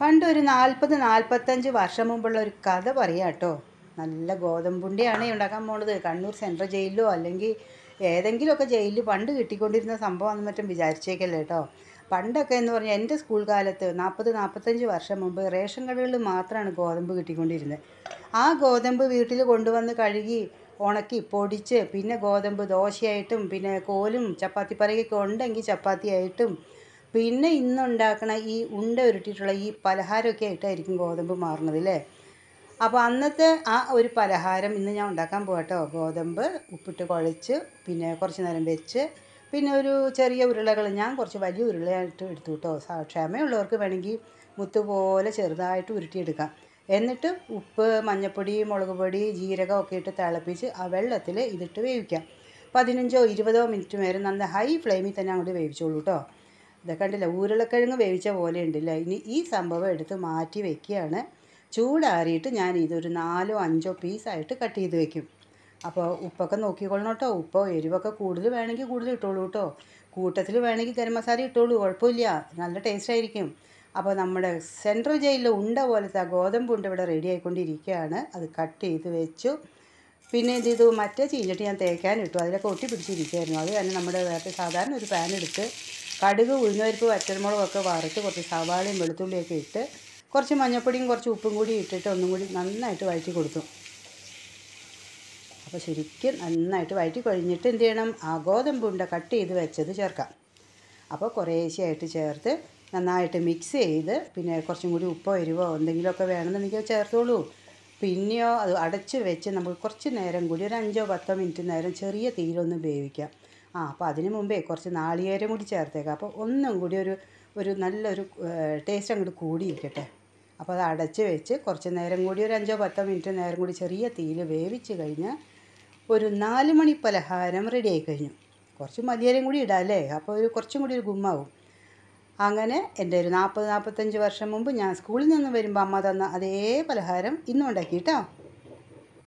പണ്ട് ഒരു നാൽപ്പത് നാൽപ്പത്തഞ്ച് വർഷം മുമ്പുള്ള ഒരു കഥ പറയാം കേട്ടോ നല്ല ഗോതമ്പുണ്ടിയാണ് ഉണ്ടാക്കാൻ പോണത് കണ്ണൂർ സെൻട്രൽ ജയിലിലോ അല്ലെങ്കിൽ ഏതെങ്കിലുമൊക്കെ ജയിലിൽ പണ്ട് കിട്ടിക്കൊണ്ടിരുന്ന സംഭവമാണെന്ന് മറ്റും വിചാരിച്ചേക്കല്ലേ കേട്ടോ പണ്ടൊക്കെ എന്ന് പറഞ്ഞാൽ എൻ്റെ സ്കൂൾ കാലത്ത് നാൽപ്പത് നാൽപ്പത്തഞ്ച് വർഷം മുമ്പ് റേഷൻ കടകളിൽ മാത്രമാണ് ഗോതമ്പ് കിട്ടിക്കൊണ്ടിരുന്നത് ആ ഗോതമ്പ് വീട്ടിൽ കൊണ്ടുവന്ന് കഴുകി ഉണക്കി പൊടിച്ച് പിന്നെ ഗോതമ്പ് ദോശയായിട്ടും പിന്നെ കോലും ചപ്പാത്തി പറയൊക്കെ ഉണ്ടെങ്കിൽ ചപ്പാത്തിയായിട്ടും പിന്നെ ഇന്നുണ്ടാക്കുന്ന ഈ ഉണ്ട ഉരുട്ടിയിട്ടുള്ള ഈ പലഹാരമൊക്കെ ആയിട്ടായിരിക്കും ഗോതമ്പ് മാറുന്നത് അല്ലേ അപ്പോൾ അന്നത്തെ ആ ഒരു പലഹാരം ഇന്ന് ഞാൻ ഉണ്ടാക്കാൻ പോകട്ടോ ഗോതമ്പ് ഉപ്പിട്ട് കുഴച്ച് പിന്നെ കുറച്ച് നേരം വെച്ച് പിന്നെ ഒരു ചെറിയ ഉരുളകൾ ഞാൻ കുറച്ച് വലിയ ഉരുളയായിട്ട് എടുത്തു കിട്ടോ ക്ഷമയുള്ളവർക്ക് വേണമെങ്കിൽ മുത്തുപോലെ പോലെ ചെറുതായിട്ട് ഉരുട്ടിയെടുക്കാം എന്നിട്ട് ഉപ്പ് മഞ്ഞൾപ്പൊടി മുളക് പൊടി ജീരകം ഒക്കെ ഇട്ട് തിളപ്പിച്ച് ആ വെള്ളത്തിൽ ഇതിട്ട് വേവിക്കാം പതിനഞ്ചോ ഇരുപതോ മിനിറ്റ് വരെ നല്ല ഹൈ ഫ്ലെയിമിൽ തന്നെ അങ്ങോട്ട് വേവിച്ചോളൂ കേട്ടോ ഇത് കണ്ടില്ല ഉരുളക്കിഴങ്ങ് വേവിച്ച പോലെ ഉണ്ടല്ല ഇനി ഈ സംഭവം എടുത്ത് മാറ്റി വയ്ക്കുകയാണ് ചൂടാറിയിട്ട് ഞാൻ ഇതൊരു നാലോ അഞ്ചോ പീസായിട്ട് കട്ട് ചെയ്ത് വെക്കും അപ്പോൾ ഉപ്പൊക്കെ നോക്കിക്കൊള്ളണം കേട്ടോ ഉപ്പോ എരിവൊക്കെ കൂടുതൽ വേണമെങ്കിൽ കൂടുതൽ ഇട്ടോളൂ കേട്ടോ കൂട്ടത്തിൽ വേണമെങ്കിൽ ഗരം മസാല ഇട്ടോളൂ കുഴപ്പമില്ല നല്ല ടേസ്റ്റ് ആയിരിക്കും അപ്പോൾ നമ്മുടെ സെൻട്രൽ ജയിലിൽ ഉണ്ട പോലത്തെ ആ ഗോതമ്പ് ഉണ്ട് ഇവിടെ റെഡി ആയിക്കൊണ്ടിരിക്കുകയാണ് അത് കട്ട് ചെയ്ത് വെച്ചു പിന്നെ എന്ത് ചെയ്തു മറ്റേ ചീഞ്ഞിട്ട് ഞാൻ തേക്കാൻ ഇട്ടു അതിലൊക്കെ ഒട്ടി പിടിച്ചിരിക്കുകയായിരുന്നു അത് തന്നെ നമ്മുടെ വേറെ സാധാരണ ഒരു പാൻ കടുക് ഉഴുന്നുപരിപ്പ് വറ്റൽമുളകൊക്കെ വറുത്ത് കുറച്ച് സവാളയും വെളുത്തുള്ളിയൊക്കെ ഇട്ട് കുറച്ച് മഞ്ഞൾപ്പൊടിയും കുറച്ച് ഉപ്പും കൂടി ഇട്ടിട്ട് ഒന്നും കൂടി നന്നായിട്ട് വഴറ്റി കൊടുത്തു അപ്പോൾ ശരിക്കും നന്നായിട്ട് വഴറ്റി കഴിഞ്ഞിട്ട് എന്ത് ചെയ്യണം ആ ഗോതമ്പുണ്ട കട്ട് ചെയ്ത് വെച്ചത് ചേർക്കാം അപ്പോൾ കുറേശ്ശെയായിട്ട് ചേർത്ത് നന്നായിട്ട് മിക്സ് ചെയ്ത് പിന്നെ കുറച്ചും കൂടി ഉപ്പോ എരിവോ എന്തെങ്കിലുമൊക്കെ വേണമെന്നുണ്ടെങ്കിൽ ചേർത്തോളൂ പിന്നെയോ അത് അടച്ച് വെച്ച് നമുക്ക് കുറച്ച് നേരം കൂടി ഒരു അഞ്ചോ പത്തോ മിനിറ്റ് നേരം ചെറിയ തീരൊന്ന് വേവിക്കാം ആ അപ്പോൾ അതിന് മുമ്പേ കുറച്ച് നാളികേരം കൂടി ചേർത്തേക്കാം അപ്പോൾ ഒന്നും കൂടി ഒരു ഒരു നല്ലൊരു ടേസ്റ്റ് അങ്ങോട്ട് കൂടിയിരിക്കട്ടെ അപ്പോൾ അത് അടച്ച് വെച്ച് കുറച്ച് നേരം കൂടി ഒരു അഞ്ചോ പത്തോ മിനിറ്റ് നേരം കൂടി ചെറിയ തീയിൽ വേവിച്ച് കഴിഞ്ഞ് ഒരു നാല് മണി പലഹാരം റെഡി ആയി കഴിഞ്ഞു കുറച്ച് മല്ലിയേരം കൂടി ഇടാം അല്ലേ അപ്പോൾ ഒരു കുറച്ചും കൂടി ഒരു ഗുമ്മാവും അങ്ങനെ എൻ്റെ ഒരു നാൽപ്പത് നാൽപ്പത്തഞ്ച് വർഷം മുമ്പ് ഞാൻ സ്കൂളിൽ നിന്ന് വരുമ്പോൾ അമ്മ തന്ന അതേ പലഹാരം ഇന്നും ഉണ്ടാക്കി കേട്ടോ